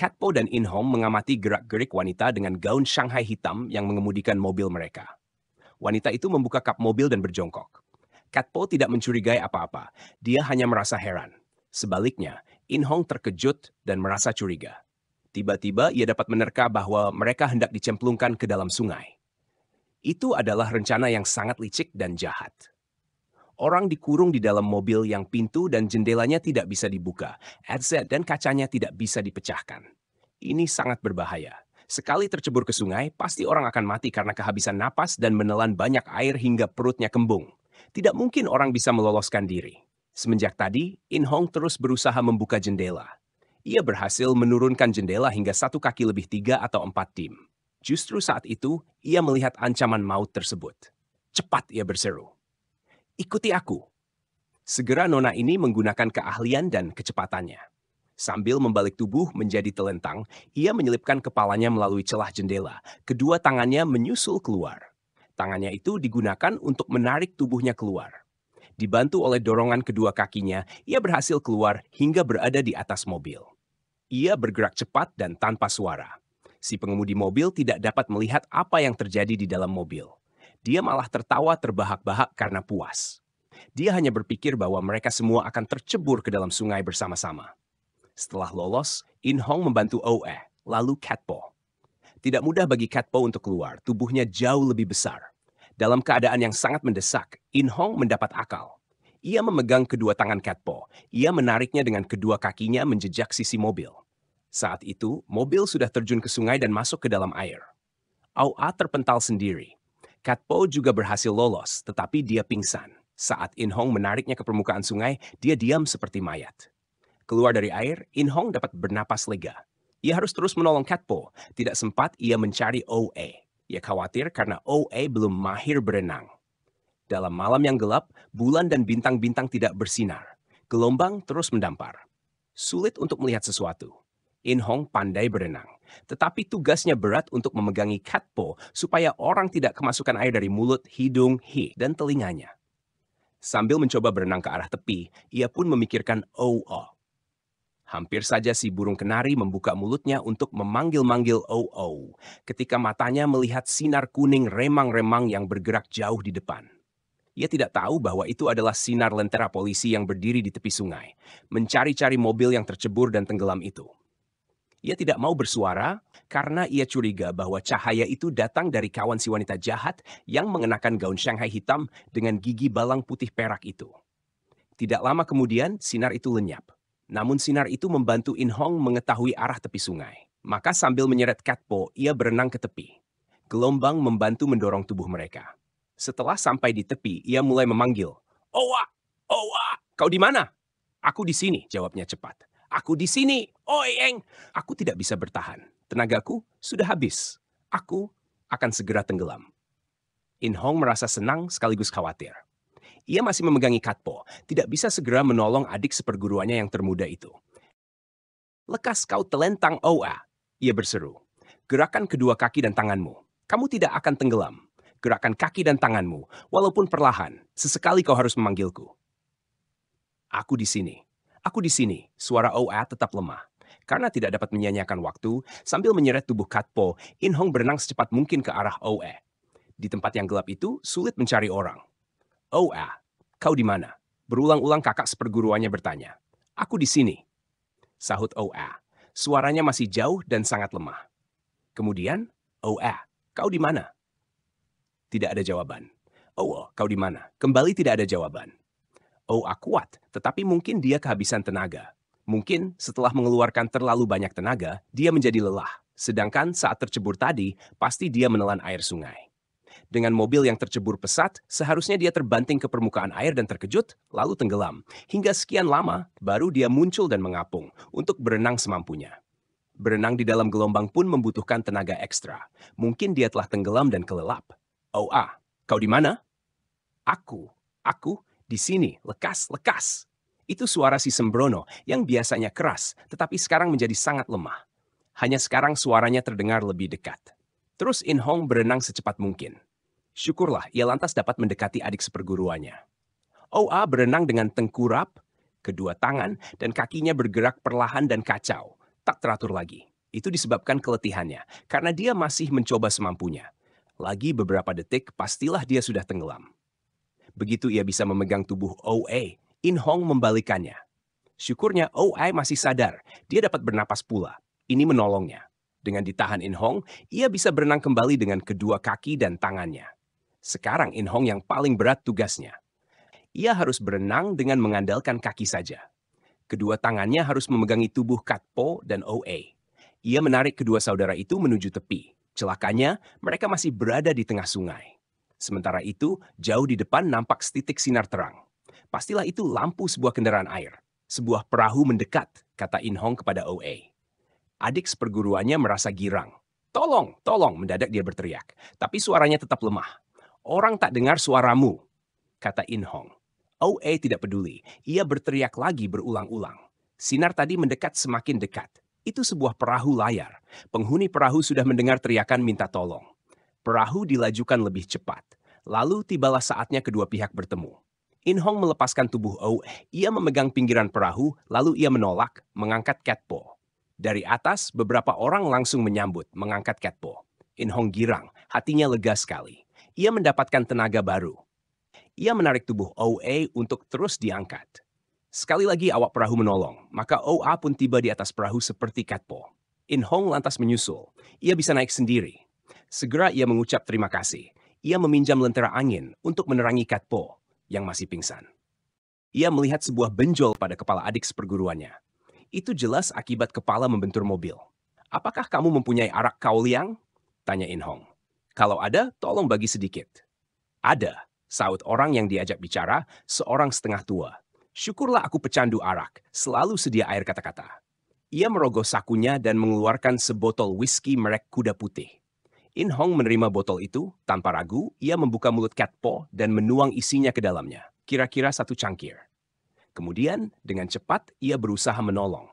Catpo dan Inhong mengamati gerak-gerik wanita dengan gaun Shanghai hitam yang mengemudikan mobil mereka. Wanita itu membuka kap mobil dan berjongkok. Catpo tidak mencurigai apa-apa. Dia hanya merasa heran. Sebaliknya, Inhong terkejut dan merasa curiga. Tiba-tiba ia dapat menerka bahwa mereka hendak dicemplungkan ke dalam sungai. Itu adalah rencana yang sangat licik dan jahat. Orang dikurung di dalam mobil yang pintu dan jendelanya tidak bisa dibuka, headset dan kacanya tidak bisa dipecahkan. Ini sangat berbahaya. Sekali tercebur ke sungai, pasti orang akan mati karena kehabisan napas dan menelan banyak air hingga perutnya kembung. Tidak mungkin orang bisa meloloskan diri. Semenjak tadi, In Hong terus berusaha membuka jendela. Ia berhasil menurunkan jendela hingga satu kaki lebih tiga atau empat tim. Justru saat itu, ia melihat ancaman maut tersebut. Cepat ia berseru. Ikuti aku. Segera nona ini menggunakan keahlian dan kecepatannya. Sambil membalik tubuh menjadi telentang, ia menyelipkan kepalanya melalui celah jendela. Kedua tangannya menyusul keluar. Tangannya itu digunakan untuk menarik tubuhnya keluar. Dibantu oleh dorongan kedua kakinya, ia berhasil keluar hingga berada di atas mobil. Ia bergerak cepat dan tanpa suara. Si pengemudi mobil tidak dapat melihat apa yang terjadi di dalam mobil dia malah tertawa terbahak-bahak karena puas. Dia hanya berpikir bahwa mereka semua akan tercebur ke dalam sungai bersama-sama. Setelah lolos, In Hong membantu Oe, lalu Cat Catpo. Tidak mudah bagi Cat Catpo untuk keluar, tubuhnya jauh lebih besar. Dalam keadaan yang sangat mendesak, In Hong mendapat akal. Ia memegang kedua tangan Cat Catpo. Ia menariknya dengan kedua kakinya menjejak sisi mobil. Saat itu, mobil sudah terjun ke sungai dan masuk ke dalam air. A terpental sendiri. Kat Po juga berhasil lolos, tetapi dia pingsan. Saat In Hong menariknya ke permukaan sungai, dia diam seperti mayat. Keluar dari air, In Hong dapat bernapas lega. Ia harus terus menolong Kat Po. Tidak sempat ia mencari OA. Ia khawatir karena OA belum mahir berenang. Dalam malam yang gelap, bulan dan bintang-bintang tidak bersinar. Gelombang terus mendampar. Sulit untuk melihat sesuatu. In Hong pandai berenang. Tetapi tugasnya berat untuk memegangi katpo supaya orang tidak kemasukan air dari mulut, hidung, hi, dan telinganya. Sambil mencoba berenang ke arah tepi, ia pun memikirkan Oo. -o. Hampir saja si burung kenari membuka mulutnya untuk memanggil-manggil Oo ketika matanya melihat sinar kuning remang-remang yang bergerak jauh di depan. Ia tidak tahu bahwa itu adalah sinar lentera polisi yang berdiri di tepi sungai, mencari-cari mobil yang tercebur dan tenggelam itu. Ia tidak mau bersuara karena ia curiga bahwa cahaya itu datang dari kawan si wanita jahat yang mengenakan gaun Shanghai hitam dengan gigi balang putih perak itu. Tidak lama kemudian, sinar itu lenyap. Namun sinar itu membantu In Hong mengetahui arah tepi sungai. Maka sambil menyeret Katpo, ia berenang ke tepi. Gelombang membantu mendorong tubuh mereka. Setelah sampai di tepi, ia mulai memanggil, Owa! Owa! Kau di mana? Aku di sini, jawabnya cepat. Aku di sini. Oi, oh, Eng. Aku tidak bisa bertahan. Tenagaku sudah habis. Aku akan segera tenggelam. In Hong merasa senang sekaligus khawatir. Ia masih memegangi Katpo, tidak bisa segera menolong adik seperguruannya yang termuda itu. Lekas kau telentang Oa, ia berseru. Gerakan kedua kaki dan tanganmu. Kamu tidak akan tenggelam. Gerakan kaki dan tanganmu, walaupun perlahan, sesekali kau harus memanggilku. Aku di sini. Aku di sini, suara Oa tetap lemah. Karena tidak dapat menyanyiakan waktu, sambil menyeret tubuh Katpo, In Hong berenang secepat mungkin ke arah OA. Di tempat yang gelap itu, sulit mencari orang. Oa, kau di mana? Berulang-ulang kakak seperguruannya bertanya. Aku di sini. Sahut Oa. Suaranya masih jauh dan sangat lemah. Kemudian, Oa, kau di mana? Tidak ada jawaban. Oh, oh, kau di mana? Kembali tidak ada jawaban. OA oh, ah, kuat, tetapi mungkin dia kehabisan tenaga. Mungkin setelah mengeluarkan terlalu banyak tenaga, dia menjadi lelah. Sedangkan saat tercebur tadi, pasti dia menelan air sungai. Dengan mobil yang tercebur pesat, seharusnya dia terbanting ke permukaan air dan terkejut, lalu tenggelam. Hingga sekian lama, baru dia muncul dan mengapung untuk berenang semampunya. Berenang di dalam gelombang pun membutuhkan tenaga ekstra. Mungkin dia telah tenggelam dan kelelap. Oh ah, kau di mana? Aku, aku, di sini, lekas, lekas. Itu suara si sembrono yang biasanya keras, tetapi sekarang menjadi sangat lemah. Hanya sekarang suaranya terdengar lebih dekat. Terus In Hong berenang secepat mungkin. Syukurlah ia lantas dapat mendekati adik seperguruannya. Oa oh, ah, berenang dengan tengkurap, kedua tangan, dan kakinya bergerak perlahan dan kacau. Tak teratur lagi. Itu disebabkan keletihannya, karena dia masih mencoba semampunya. Lagi beberapa detik, pastilah dia sudah tenggelam. Begitu ia bisa memegang tubuh OA, In Hong membalikannya. Syukurnya OA masih sadar, dia dapat bernapas pula. Ini menolongnya. Dengan ditahan In Hong, ia bisa berenang kembali dengan kedua kaki dan tangannya. Sekarang In Hong yang paling berat tugasnya. Ia harus berenang dengan mengandalkan kaki saja. Kedua tangannya harus memegangi tubuh Kat Po dan OA. Ia menarik kedua saudara itu menuju tepi. Celakanya, mereka masih berada di tengah sungai. Sementara itu, jauh di depan nampak setitik sinar terang. Pastilah itu lampu sebuah kendaraan air. Sebuah perahu mendekat, kata In Hong kepada OA. Adik seperguruannya merasa girang. Tolong, tolong, mendadak dia berteriak. Tapi suaranya tetap lemah. Orang tak dengar suaramu, kata In Hong. OA tidak peduli. Ia berteriak lagi berulang-ulang. Sinar tadi mendekat semakin dekat. Itu sebuah perahu layar. Penghuni perahu sudah mendengar teriakan minta tolong. Perahu dilajukan lebih cepat. Lalu tibalah saatnya kedua pihak bertemu. In Hong melepaskan tubuh Ou, ia memegang pinggiran perahu, lalu ia menolak, mengangkat Catpo. Dari atas, beberapa orang langsung menyambut, mengangkat Catpo. In Hong girang, hatinya lega sekali. Ia mendapatkan tenaga baru. Ia menarik tubuh OA untuk terus diangkat. Sekali lagi awak perahu menolong, maka OA pun tiba di atas perahu seperti Po. In Hong lantas menyusul. Ia bisa naik sendiri, Segera ia mengucap terima kasih. Ia meminjam lentera angin untuk menerangi Kat Po yang masih pingsan. Ia melihat sebuah benjol pada kepala adik seperguruannya. Itu jelas akibat kepala membentur mobil. Apakah kamu mempunyai arak kauliang? Tanya In Hong. Kalau ada, tolong bagi sedikit. Ada, saut orang yang diajak bicara, seorang setengah tua. Syukurlah aku pecandu arak, selalu sedia air kata-kata. Ia merogoh sakunya dan mengeluarkan sebotol whisky merek kuda putih. In Hong menerima botol itu, tanpa ragu, ia membuka mulut Po dan menuang isinya ke dalamnya, kira-kira satu cangkir. Kemudian, dengan cepat, ia berusaha menolong.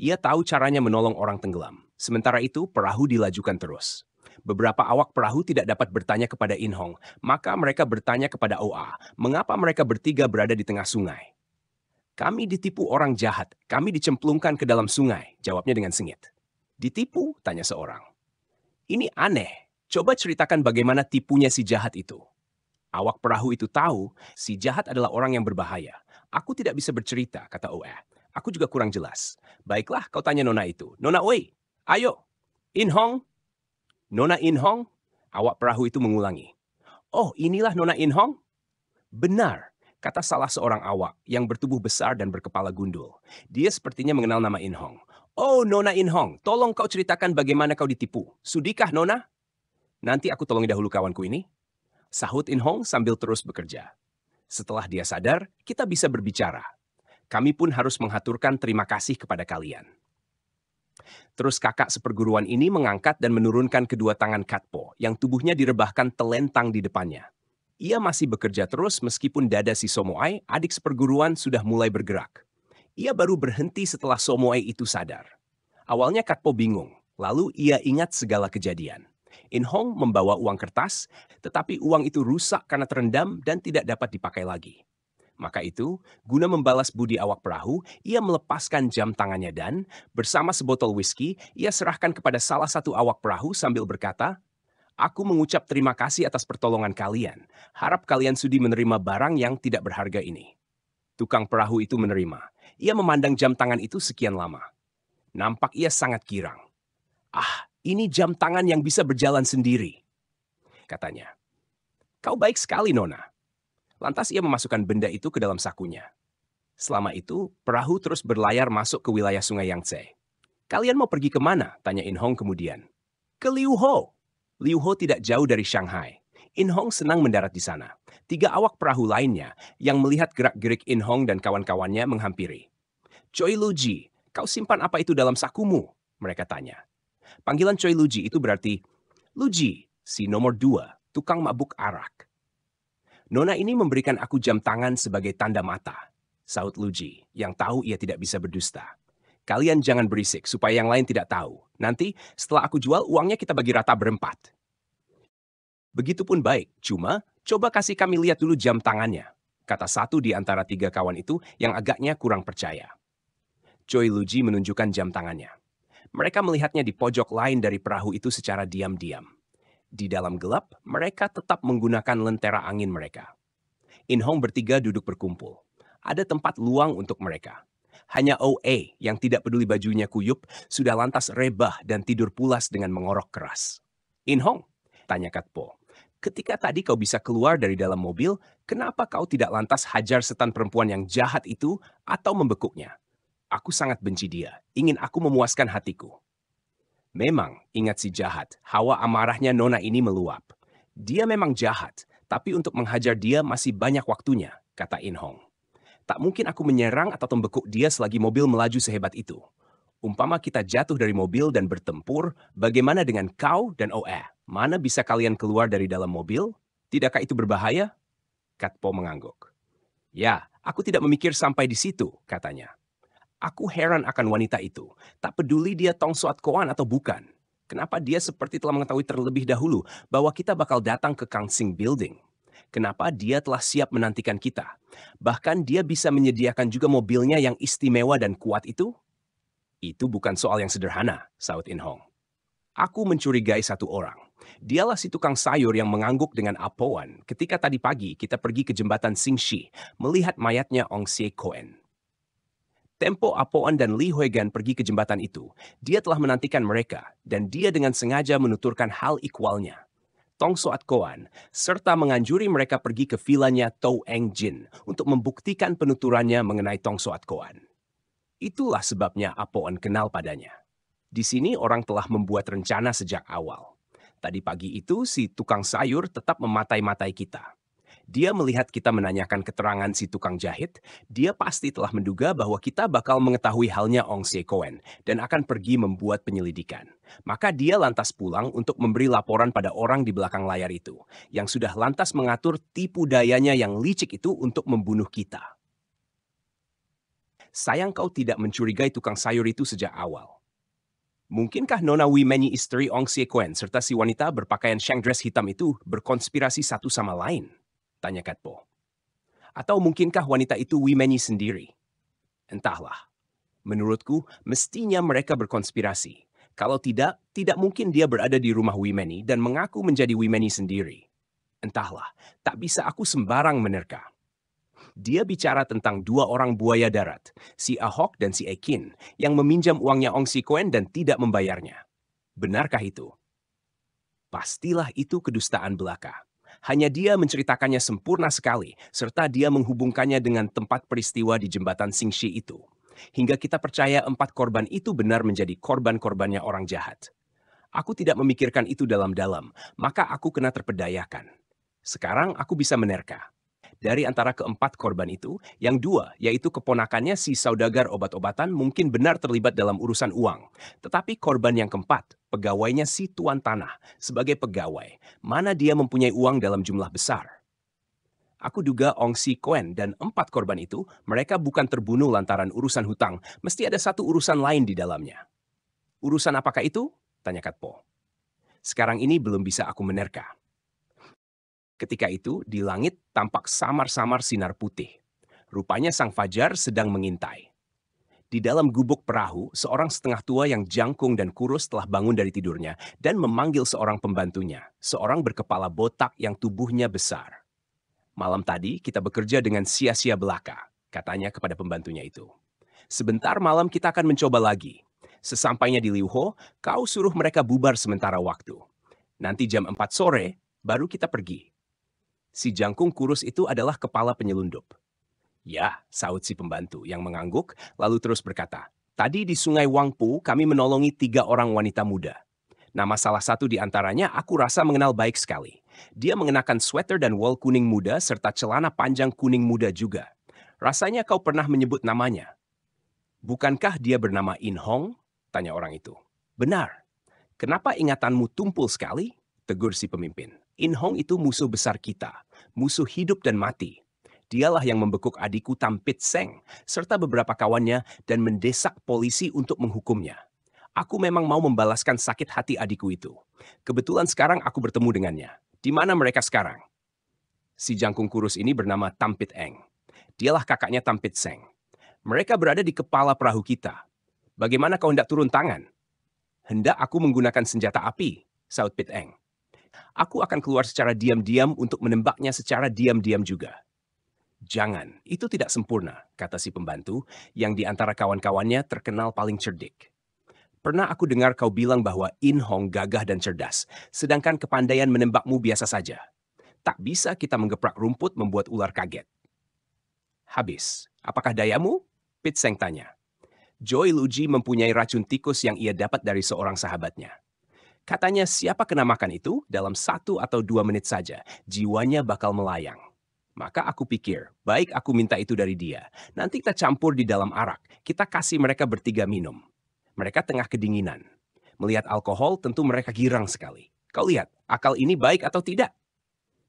Ia tahu caranya menolong orang tenggelam. Sementara itu, perahu dilajukan terus. Beberapa awak perahu tidak dapat bertanya kepada In Hong, maka mereka bertanya kepada Oa, mengapa mereka bertiga berada di tengah sungai. Kami ditipu orang jahat, kami dicemplungkan ke dalam sungai, jawabnya dengan sengit. Ditipu? tanya seorang. Ini aneh. Coba ceritakan bagaimana tipunya si jahat itu. Awak perahu itu tahu si jahat adalah orang yang berbahaya. Aku tidak bisa bercerita, kata Oe. Aku juga kurang jelas. Baiklah, kau tanya Nona itu. Nona Oe. ayo. In Hong. Nona In Hong? Awak perahu itu mengulangi. Oh, inilah Nona In Hong? Benar, kata salah seorang awak yang bertubuh besar dan berkepala gundul. Dia sepertinya mengenal nama In Hong. Oh, Nona In Hong, tolong kau ceritakan bagaimana kau ditipu. Sudikah, Nona? Nanti aku tolongi dahulu kawanku ini. Sahut In Hong sambil terus bekerja. Setelah dia sadar, kita bisa berbicara. Kami pun harus menghaturkan terima kasih kepada kalian. Terus kakak seperguruan ini mengangkat dan menurunkan kedua tangan Katpo yang tubuhnya direbahkan telentang di depannya. Ia masih bekerja terus meskipun dada si Somoai, adik seperguruan, sudah mulai bergerak. Ia baru berhenti setelah Somoe itu sadar. Awalnya Katpo bingung, lalu ia ingat segala kejadian. In Hong membawa uang kertas, tetapi uang itu rusak karena terendam dan tidak dapat dipakai lagi. Maka itu, guna membalas budi awak perahu, ia melepaskan jam tangannya dan, bersama sebotol whisky, ia serahkan kepada salah satu awak perahu sambil berkata, Aku mengucap terima kasih atas pertolongan kalian. Harap kalian sudi menerima barang yang tidak berharga ini. Tukang perahu itu menerima. Ia memandang jam tangan itu sekian lama. Nampak ia sangat girang. Ah, ini jam tangan yang bisa berjalan sendiri, katanya. Kau baik sekali, Nona. Lantas ia memasukkan benda itu ke dalam sakunya. Selama itu, perahu terus berlayar masuk ke wilayah sungai Yangtze. Kalian mau pergi kemana? Tanya In Hong kemudian. Ke Liu Ho. Liu Ho tidak jauh dari Shanghai. In Hong senang mendarat di sana tiga awak perahu lainnya yang melihat gerak-gerik In Hong dan kawan-kawannya menghampiri. Choi Luji, kau simpan apa itu dalam sakumu? Mereka tanya. Panggilan Choi Luji itu berarti, Luji, si nomor dua, tukang mabuk arak. Nona ini memberikan aku jam tangan sebagai tanda mata, saut Luji, yang tahu ia tidak bisa berdusta. Kalian jangan berisik supaya yang lain tidak tahu. Nanti setelah aku jual uangnya kita bagi rata berempat. Begitupun baik, cuma Coba kasih kami lihat dulu jam tangannya, kata satu di antara tiga kawan itu yang agaknya kurang percaya. Choi Luji menunjukkan jam tangannya. Mereka melihatnya di pojok lain dari perahu itu secara diam-diam. Di dalam gelap, mereka tetap menggunakan lentera angin mereka. In Hong bertiga duduk berkumpul. Ada tempat luang untuk mereka. Hanya OA yang tidak peduli bajunya kuyup sudah lantas rebah dan tidur pulas dengan mengorok keras. In Hong, tanya Kat Katpo. Ketika tadi kau bisa keluar dari dalam mobil, kenapa kau tidak lantas hajar setan perempuan yang jahat itu atau membekuknya? Aku sangat benci dia, ingin aku memuaskan hatiku. Memang, ingat si jahat, hawa amarahnya Nona ini meluap. Dia memang jahat, tapi untuk menghajar dia masih banyak waktunya, kata In Hong, Tak mungkin aku menyerang atau membekuk dia selagi mobil melaju sehebat itu. Umpama kita jatuh dari mobil dan bertempur, bagaimana dengan kau dan Oe? Mana bisa kalian keluar dari dalam mobil? Tidakkah itu berbahaya? Katpo mengangguk. Ya, aku tidak memikir sampai di situ, katanya. Aku heran akan wanita itu. Tak peduli dia Tong Suat Koan atau bukan. Kenapa dia seperti telah mengetahui terlebih dahulu bahwa kita bakal datang ke Kang Sing Building? Kenapa dia telah siap menantikan kita? Bahkan dia bisa menyediakan juga mobilnya yang istimewa dan kuat itu? Itu bukan soal yang sederhana, saut In Hong. Aku mencurigai satu orang. Dialah si tukang sayur yang mengangguk dengan apoan ketika tadi pagi kita pergi ke jembatan Singshi melihat mayatnya Ong Xie Koen. Tempo Apoan dan Li Huigan pergi ke jembatan itu, dia telah menantikan mereka, dan dia dengan sengaja menuturkan hal ikwalnya. Tong Soat Koan, serta menganjuri mereka pergi ke vilanya Tou Eng Jin untuk membuktikan penuturannya mengenai Tong Soat Koan. Itulah sebabnya Apoan kenal padanya. Di sini orang telah membuat rencana sejak awal. Tadi pagi itu si tukang sayur tetap mematai-matai kita. Dia melihat kita menanyakan keterangan si tukang jahit, dia pasti telah menduga bahwa kita bakal mengetahui halnya Ong Se Koen dan akan pergi membuat penyelidikan. Maka dia lantas pulang untuk memberi laporan pada orang di belakang layar itu, yang sudah lantas mengatur tipu dayanya yang licik itu untuk membunuh kita sayang kau tidak mencurigai tukang sayur itu sejak awal. Mungkinkah Nona Wimeni istri Ong Xie Kuen serta si wanita berpakaian shang dress hitam itu berkonspirasi satu sama lain? Tanya Katpo. Atau mungkinkah wanita itu Wimeni sendiri? Entahlah. Menurutku, mestinya mereka berkonspirasi. Kalau tidak, tidak mungkin dia berada di rumah Wimeni dan mengaku menjadi Wimeni sendiri. Entahlah, tak bisa aku sembarang menerka. Dia bicara tentang dua orang buaya darat, si Ahok dan si Ekin, yang meminjam uangnya Ong Si Koen dan tidak membayarnya. Benarkah itu? Pastilah itu kedustaan belaka. Hanya dia menceritakannya sempurna sekali, serta dia menghubungkannya dengan tempat peristiwa di jembatan Singshi itu. Hingga kita percaya empat korban itu benar menjadi korban-korbannya orang jahat. Aku tidak memikirkan itu dalam-dalam, maka aku kena terpedayakan. Sekarang aku bisa menerka. Dari antara keempat korban itu, yang dua, yaitu keponakannya si saudagar obat-obatan mungkin benar terlibat dalam urusan uang. Tetapi korban yang keempat, pegawainya si tuan tanah, sebagai pegawai, mana dia mempunyai uang dalam jumlah besar. Aku duga Ong Si Koen dan empat korban itu, mereka bukan terbunuh lantaran urusan hutang, mesti ada satu urusan lain di dalamnya. Urusan apakah itu? Tanya Po. Sekarang ini belum bisa aku menerka. Ketika itu, di langit tampak samar-samar sinar putih. Rupanya sang fajar sedang mengintai. Di dalam gubuk perahu, seorang setengah tua yang jangkung dan kurus telah bangun dari tidurnya dan memanggil seorang pembantunya, seorang berkepala botak yang tubuhnya besar. Malam tadi kita bekerja dengan sia-sia belaka, katanya kepada pembantunya itu. Sebentar malam kita akan mencoba lagi. Sesampainya di Liuho, kau suruh mereka bubar sementara waktu. Nanti jam 4 sore, baru kita pergi si jangkung kurus itu adalah kepala penyelundup. Ya, saut si pembantu yang mengangguk, lalu terus berkata, Tadi di sungai Wangpu kami menolongi tiga orang wanita muda. Nama salah satu di antaranya aku rasa mengenal baik sekali. Dia mengenakan sweater dan wool kuning muda serta celana panjang kuning muda juga. Rasanya kau pernah menyebut namanya. Bukankah dia bernama In Hong? Tanya orang itu. Benar. Kenapa ingatanmu tumpul sekali? Tegur si pemimpin. In Hong itu musuh besar kita, musuh hidup dan mati. Dialah yang membekuk adikku Tampit Seng, serta beberapa kawannya dan mendesak polisi untuk menghukumnya. Aku memang mau membalaskan sakit hati adikku itu. Kebetulan sekarang aku bertemu dengannya. Di mana mereka sekarang? Si jangkung kurus ini bernama Tampit Eng. Dialah kakaknya Tampit Seng. Mereka berada di kepala perahu kita. Bagaimana kau hendak turun tangan? Hendak aku menggunakan senjata api, saut Pit Eng. Aku akan keluar secara diam-diam untuk menembaknya secara diam-diam juga. Jangan, itu tidak sempurna, kata si pembantu yang di antara kawan-kawannya terkenal paling cerdik. Pernah aku dengar kau bilang bahwa In Hong gagah dan cerdas, sedangkan kepandaian menembakmu biasa saja. Tak bisa kita menggeprak rumput membuat ular kaget. Habis, apakah dayamu? Pit Seng tanya. Joy Luji mempunyai racun tikus yang ia dapat dari seorang sahabatnya. Katanya siapa kena makan itu, dalam satu atau dua menit saja, jiwanya bakal melayang. Maka aku pikir, baik aku minta itu dari dia. Nanti kita campur di dalam arak, kita kasih mereka bertiga minum. Mereka tengah kedinginan. Melihat alkohol tentu mereka girang sekali. Kau lihat, akal ini baik atau tidak?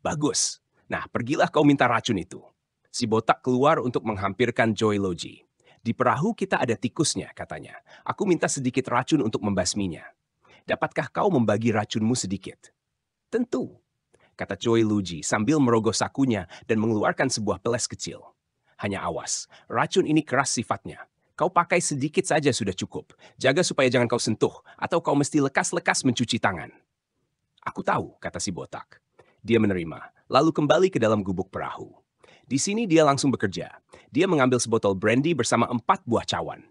Bagus. Nah, pergilah kau minta racun itu. Si botak keluar untuk menghampirkan Joy Loji. Di perahu kita ada tikusnya, katanya. Aku minta sedikit racun untuk membasminya. Dapatkah kau membagi racunmu sedikit? Tentu, kata Choi Luji sambil merogoh sakunya dan mengeluarkan sebuah peles kecil. Hanya awas, racun ini keras sifatnya. Kau pakai sedikit saja sudah cukup. Jaga supaya jangan kau sentuh, atau kau mesti lekas-lekas mencuci tangan. Aku tahu, kata si botak. Dia menerima, lalu kembali ke dalam gubuk perahu. Di sini dia langsung bekerja. Dia mengambil sebotol brandy bersama empat buah cawan.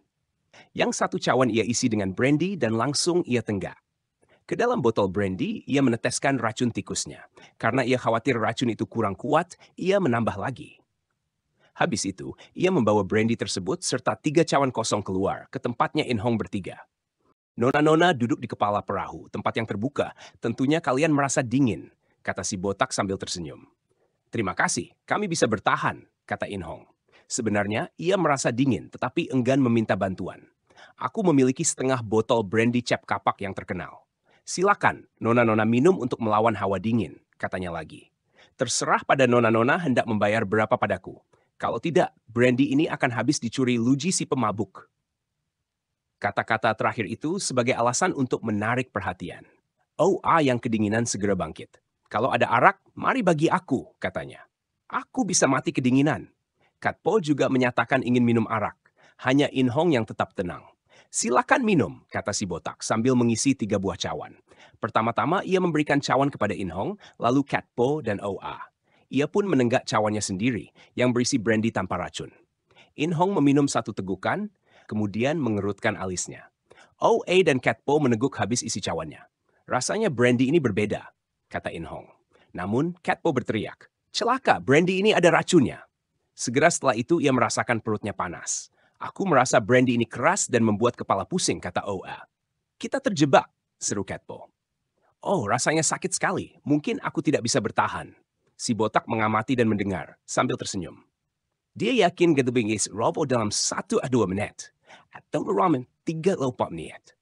Yang satu cawan ia isi dengan brandy dan langsung ia tenggak. Ke dalam botol brandy, ia meneteskan racun tikusnya. Karena ia khawatir racun itu kurang kuat, ia menambah lagi. Habis itu, ia membawa brandy tersebut serta tiga cawan kosong keluar ke tempatnya In Hong bertiga. Nona-nona duduk di kepala perahu, tempat yang terbuka. Tentunya kalian merasa dingin, kata si botak sambil tersenyum. Terima kasih, kami bisa bertahan, kata In Hong. Sebenarnya, ia merasa dingin tetapi enggan meminta bantuan. Aku memiliki setengah botol brandy cap kapak yang terkenal. Silakan, nona-nona minum untuk melawan hawa dingin, katanya lagi. Terserah pada nona-nona hendak membayar berapa padaku. Kalau tidak, brandy ini akan habis dicuri Luji si pemabuk. Kata-kata terakhir itu sebagai alasan untuk menarik perhatian. Oh ah, yang kedinginan segera bangkit. Kalau ada arak, mari bagi aku, katanya. Aku bisa mati kedinginan. Katpo juga menyatakan ingin minum arak. Hanya In Hong yang tetap tenang. Silakan minum, kata si botak sambil mengisi tiga buah cawan. Pertama-tama ia memberikan cawan kepada In Hong, lalu Kat Po dan OA. Ia pun menenggak cawannya sendiri yang berisi brandy tanpa racun. In Hong meminum satu tegukan, kemudian mengerutkan alisnya. OA dan Kat Po meneguk habis isi cawannya. Rasanya brandy ini berbeda, kata In Hong. Namun, Kat Po berteriak, celaka, brandy ini ada racunnya. Segera setelah itu, ia merasakan perutnya panas. Aku merasa brandy ini keras dan membuat kepala pusing, kata Oa. Kita terjebak, seru Catpo. Oh, rasanya sakit sekali. Mungkin aku tidak bisa bertahan. Si botak mengamati dan mendengar, sambil tersenyum. Dia yakin gedebing is robo dalam satu atau dua menit. Atau ramen tiga lopak niat.